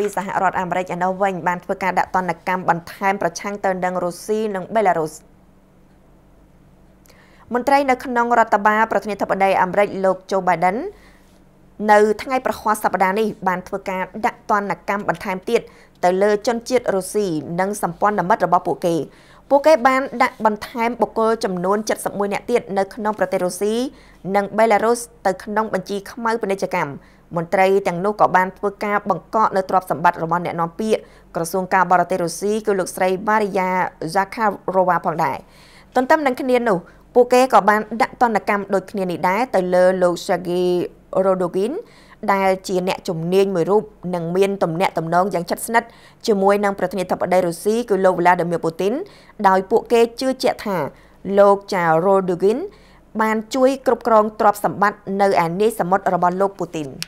ពីសហរដ្ឋអាមេរិកឯនោះវិញបានធ្វើការដាក់ទណ្ឌកម្មបន្ថែមប្រឆាំងទៅនឹងរុស្ស៊ីនិងបេឡារុសមន្ត្រីនៅក្នុងរដ្ឋបាលប្រធានាធិបតីអាមេរិកលោកโจ Biden នៅថ្ងៃប្រហ័សសប្តាហ៍នេះបានធ្វើការដាក់ទណ្ឌកម្មបន្ថែមទៀតទៅលើជនជាតិរុស្ស៊ីនិងសម្ព័ន្ធមិត្តរបស់ពួកគេពួកគេបានដាក់បន្ថែមបុគ្គលចំនួន71នាក់ទៀតនៅក្នុងប្រទេសរុស្ស៊ីនិងបេឡារុសទៅក្នុងបញ្ជីខ្មៅពាណិជ្ជកម្មមន្ត្រីទាំងនោះក៏បានធ្វើការបង្កក់នៅទ្រព្យសម្បត្តិរបស់អ្នកនាំពាក្យក្រសួងការបរទេសរុស្ស៊ីគឺលោកស្រីបារីយ៉ាហ្សាខារ៉ូវ៉ាផងដែរទន្ទឹមនឹងគ្នានោះពួកគេក៏បានដាក់ទណ្ឌកម្មដូចគ្នានេះដែរទៅលើលោក Sergei Rodogin ដែលជាអ្នកជំនាញមួយរូបនិងមានទំនាក់ទំនងយ៉ាងជិតស្និទ្ធជាមួយនឹងប្រធានាធិបតីរុស្ស៊ីគឺលោកវ្លាឌីមៀពូទីនដោយពួកគេជឿជាក់ថាលោកចារ៉ូដូគីនបានជួយគ្រប់គ្រងទ្រព្យសម្បត្តិនៅឯនាយសមុទ្ររបស់លោកពូទីន។